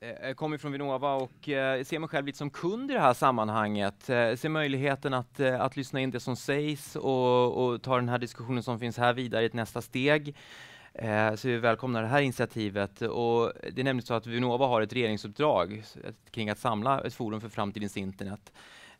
Jag eh, eh, kommer från Vinnova och eh, ser mig själv lite som kund i det här sammanhanget. Ser möjligheten att, att lyssna in det som sägs och, och ta den här diskussionen som finns här vidare i ett nästa steg. Så vi välkomnar det här initiativet. Och det är nämligen så att Vinnova har ett regeringsuppdrag kring att samla ett forum för framtidens internet.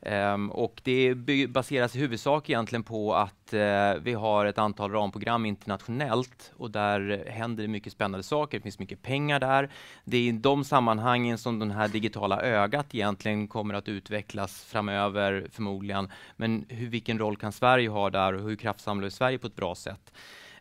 Um, och det baseras i huvudsak egentligen på att uh, vi har ett antal ramprogram internationellt och där händer det mycket spännande saker. Det finns mycket pengar där. Det är i de sammanhangen som det här digitala ögat egentligen kommer att utvecklas framöver förmodligen. Men hur, vilken roll kan Sverige ha där och hur kraftsamlar vi Sverige på ett bra sätt?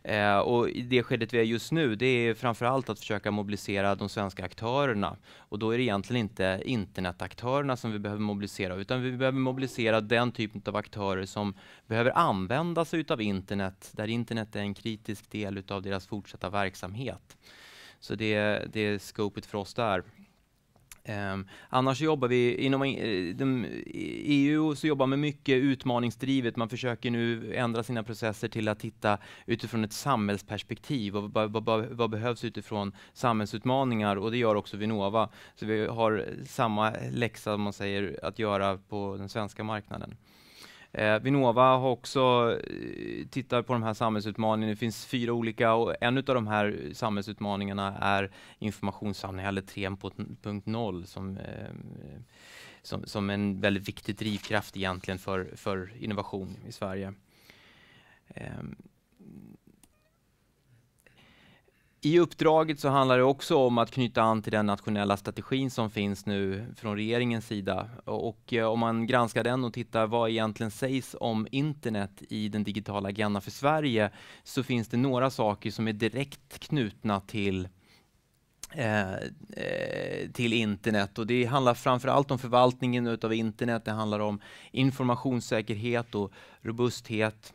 Eh, och i det skedet vi är just nu, det är framförallt att försöka mobilisera de svenska aktörerna. Och då är det egentligen inte internetaktörerna som vi behöver mobilisera, utan vi behöver mobilisera den typen av aktörer som behöver använda sig av internet, där internet är en kritisk del av deras fortsatta verksamhet. Så det, det är scopet för oss där. Um, annars jobbar vi inom eh, de, EU så jobbar man mycket utmaningsdrivet. Man försöker nu ändra sina processer till att titta utifrån ett samhällsperspektiv. Och vad, vad, vad, behövs utifrån samhällsutmaningar? Och det gör också Vinnova. Så vi har samma läxa, om man säger, att göra på den svenska marknaden. Eh, Vinnova har också eh, tittat på de här samhällsutmaningarna. Det finns fyra olika och en av de här samhällsutmaningarna är informationssamhället 3.0 som, eh, som, som, en väldigt viktig drivkraft egentligen för, för innovation i Sverige. Eh, i uppdraget så handlar det också om att knyta an till den nationella strategin som finns nu från regeringens sida. Och eh, om man granskar den och tittar vad egentligen sägs om internet i den digitala agendan för Sverige så finns det några saker som är direkt knutna till eh, eh, till internet och det handlar framför allt om förvaltningen utav internet. Det handlar om informationssäkerhet och robusthet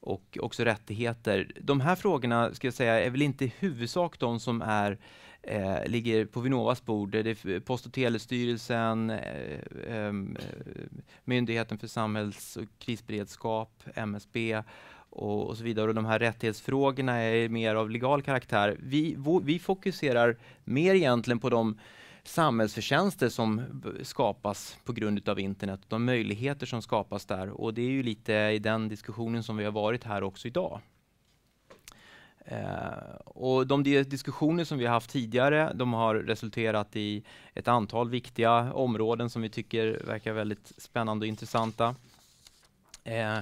och också rättigheter. De här frågorna ska jag säga är väl inte i huvudsak de som är eh, ligger på Vinnovas bord. Det är Post och telestyrelsen, eh, eh, Myndigheten för samhälls och krisberedskap, MSB och, och, så vidare. Och de här rättighetsfrågorna är mer av legal karaktär. Vi, vi fokuserar mer egentligen på de samhällsförtjänster som skapas på grund av internet, de möjligheter som skapas där. Och det är ju lite i den diskussionen som vi har varit här också idag. Uh, och de diskussioner som vi har haft tidigare de har resulterat i ett antal viktiga områden som vi tycker verkar väldigt spännande och intressanta. Uh,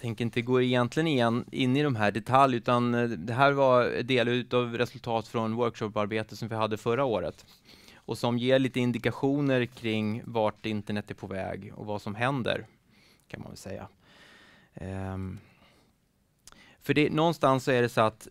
tänker inte gå egentligen igen, in i de här detalj, utan eh, det här var delar av resultat från workshoparbete som vi hade förra året och som ger lite indikationer kring vart internet är på väg och vad som händer, kan man väl säga. Um, för det, någonstans så är det så att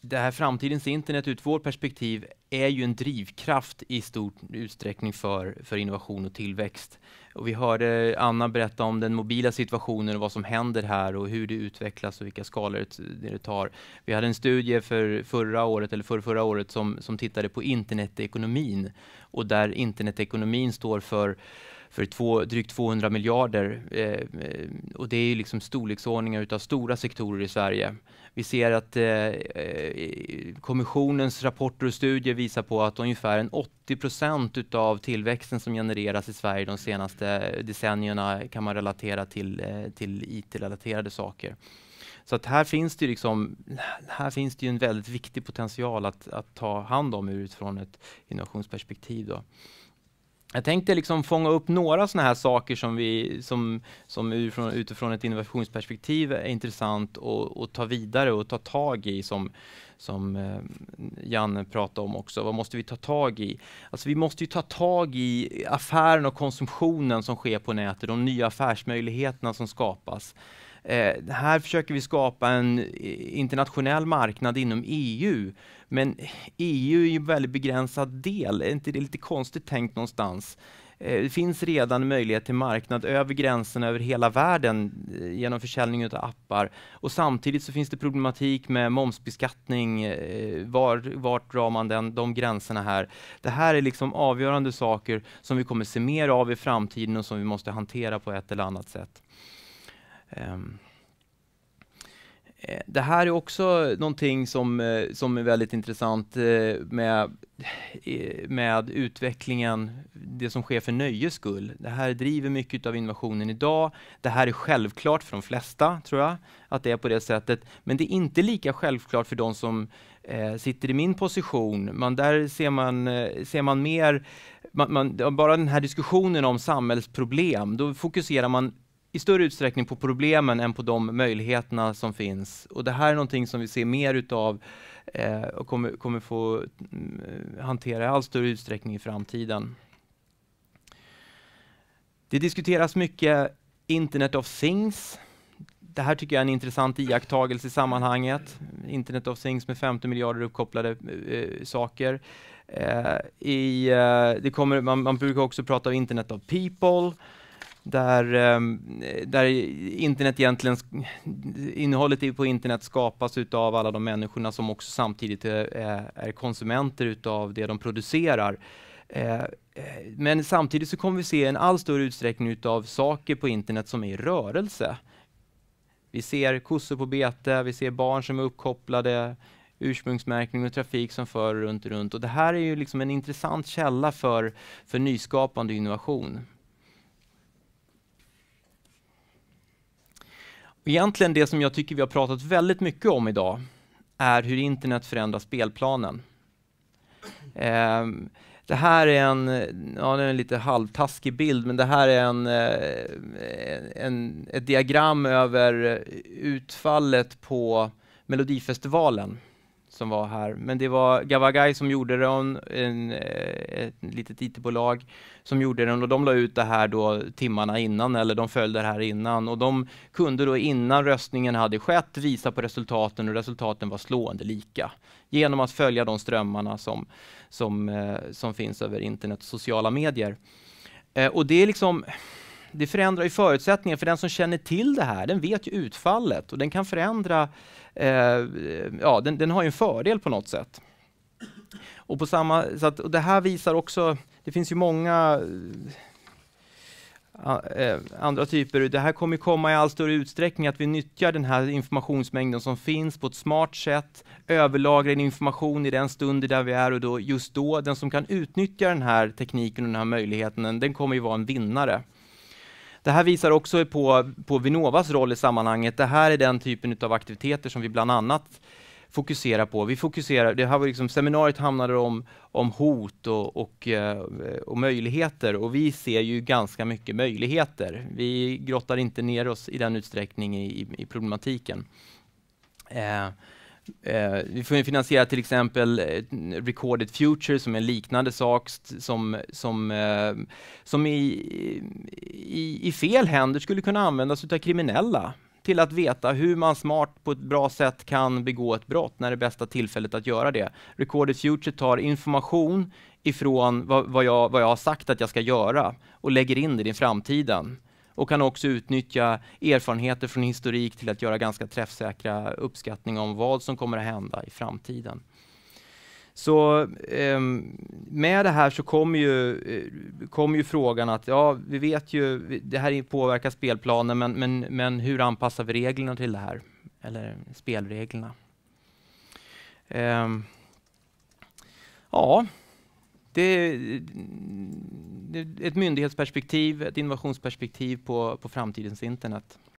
det här framtidens internet ut vårt perspektiv är ju en drivkraft i stor utsträckning för, för innovation och tillväxt. Och vi hörde Anna berätta om den mobila situationen och vad som händer här och hur det utvecklas och vilka skalor det tar. Vi hade en studie för förra året, eller för förra året som, som tittade på internetekonomin och där internetekonomin står för för två, drygt 200 miljarder. Eh, och det är ju liksom storleksordningar utav stora sektorer i Sverige. Vi ser att eh, eh kommissionens rapporter och studier visar på att ungefär en 80 procent utav tillväxten som genereras i Sverige de senaste eh, decennierna kan man relatera till, eh, till IT-relaterade saker. Så att här finns det liksom, här finns det en väldigt viktig potential att, att ta hand om utifrån ett innovationsperspektiv. Då. Jag tänkte liksom fånga upp några sådana här saker som, vi, som, som utifrån, utifrån ett innovationsperspektiv är intressant att ta vidare och ta tag i som, som eh, Janne pratade om också. Vad måste vi ta tag i? Alltså vi måste ju ta tag i affären och konsumtionen som sker på nätet, de nya affärsmöjligheterna som skapas. Eh, här försöker vi skapa en eh, internationell marknad inom EU, men EU är ju en väldigt begränsad del. Är inte det lite konstigt tänkt någonstans? Eh, det finns redan möjlighet till marknad över gränserna över hela världen eh, genom försäljning av appar. Och samtidigt så finns det problematik med momsbeskattning. var, vart drar man den, de gränserna här? Det här är liksom avgörande saker som vi kommer se mer av i framtiden och som vi måste hantera på ett eller annat sätt. Ehm, eh, det här är också någonting som, eh, som är väldigt intressant eh, med, med utvecklingen, det som sker för nöjes skull. Det här driver mycket av innovationen idag. Det här är självklart för de flesta, tror jag, att det är på det sättet. Men det är inte lika självklart för de som eh, sitter i min position. Man, där ser man, ser man mer man, man, bara den här diskussionen om samhällsproblem, då fokuserar man i större utsträckning på problemen än på de möjligheterna som finns. Och det här är någonting som vi ser mer utav eh, och kommer, kommer få mm, eh, hantera i allt större utsträckning i framtiden. Det diskuteras mycket Internet of Things. Det här tycker jag är en intressant iakttagelse i sammanhanget. Internet of Things med 50 miljarder uppkopplade eh, saker. Eh, i, eh, det kommer, man, man, brukar också prata om Internet of People där, ehm, där internet egentligen, innehållet på internet skapas av alla de människorna som också samtidigt är, eh, är konsumenter av det de producerar. Eh, eh, men samtidigt så kommer vi se en allt större utsträckning av saker på internet som är i rörelse. Vi ser kossor på bete, vi ser barn som är uppkopplade, ursprungsmärkning och trafik som för runt och runt. Och det här är ju liksom en intressant källa för, för nyskapande innovation. Egentligen det som jag tycker vi har pratat väldigt mycket om idag är hur internet förändrar spelplanen. Ehm, det här är en, ja, det är en lite halvtaskig bild, men det här är en, eh, en, ett diagram över utfallet på Melodifestivalen som var här. Men det var Gavagai som gjorde den, en, eh, ett litet IT-bolag som gjorde den och de la ut det här då timmarna innan eller de följde det här innan och de kunde då innan röstningen hade skett visa på resultaten och resultaten var slående lika genom att följa de strömmarna som, som, eh, som finns över internet och sociala medier. Eh, och det är liksom det förändrar ju förutsättningar för den som känner till det här. Den vet ju utfallet och den kan förändra, eh, ja den, den har ju en fördel på något sätt. Och på samma, så att, det här visar också, det finns ju många äh, andra typer. Det här kommer komma i allt större utsträckning, att vi nyttjar den här informationsmängden som finns på ett smart sätt, överlagrar information i den stund där vi är och då, just då. Den som kan utnyttja den här tekniken och den här möjligheten, den kommer ju vara en vinnare. Det här visar också på, på Vinnovas roll i sammanhanget. Det här är den typen av aktiviteter som vi bland annat fokuserar på. Vi fokuserar, det här var liksom, seminariet handlade om, om hot och, och, eh, och, möjligheter och vi ser ju ganska mycket möjligheter. Vi grottar inte ner oss i den utsträckning i, i problematiken. Eh, Eh, vi får finansiera till exempel eh, Recorded Future som är en liknande sak som, som, eh, som i, i, i, fel händer skulle kunna användas av kriminella till att veta hur man smart på ett bra sätt kan begå ett brott när det är bästa tillfället att göra det. Recorded Future tar information ifrån vad, vad, jag, vad jag har sagt att jag ska göra och lägger in det i framtiden och kan också utnyttja erfarenheter från historik till att göra ganska träffsäkra uppskattningar om vad som kommer att hända i framtiden. Så eh, med det här så kommer ju, eh, kom ju frågan att ja, vi vet ju, det här påverkar spelplanen, men, men, men hur anpassar vi reglerna till det här? Eller spelreglerna. Eh, ja, Mm, det är, ett myndighetsperspektiv, ett innovationsperspektiv på, på framtidens internet.